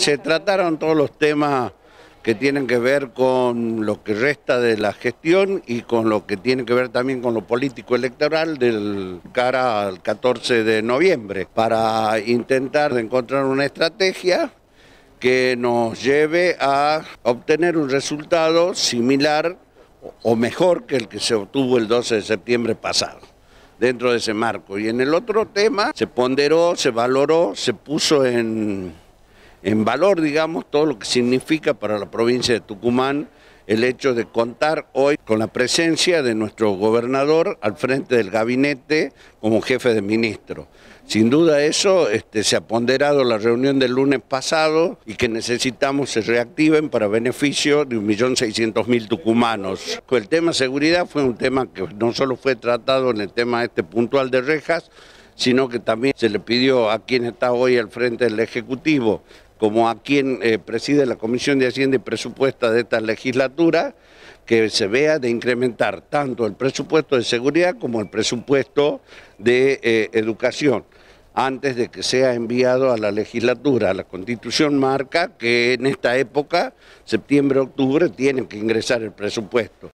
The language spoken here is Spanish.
se trataron todos los temas que tienen que ver con lo que resta de la gestión y con lo que tiene que ver también con lo político electoral del cara al 14 de noviembre para intentar encontrar una estrategia que nos lleve a obtener un resultado similar o mejor que el que se obtuvo el 12 de septiembre pasado dentro de ese marco. Y en el otro tema se ponderó, se valoró, se puso en en valor, digamos, todo lo que significa para la provincia de Tucumán el hecho de contar hoy con la presencia de nuestro gobernador al frente del gabinete como jefe de ministro. Sin duda eso este, se ha ponderado la reunión del lunes pasado y que necesitamos se reactiven para beneficio de 1.600.000 tucumanos. El tema seguridad fue un tema que no solo fue tratado en el tema este puntual de rejas, sino que también se le pidió a quien está hoy al frente del Ejecutivo como a quien eh, preside la Comisión de Hacienda y Presupuesta de esta legislatura, que se vea de incrementar tanto el presupuesto de seguridad como el presupuesto de eh, educación antes de que sea enviado a la legislatura. La constitución marca que en esta época, septiembre-octubre, tiene que ingresar el presupuesto.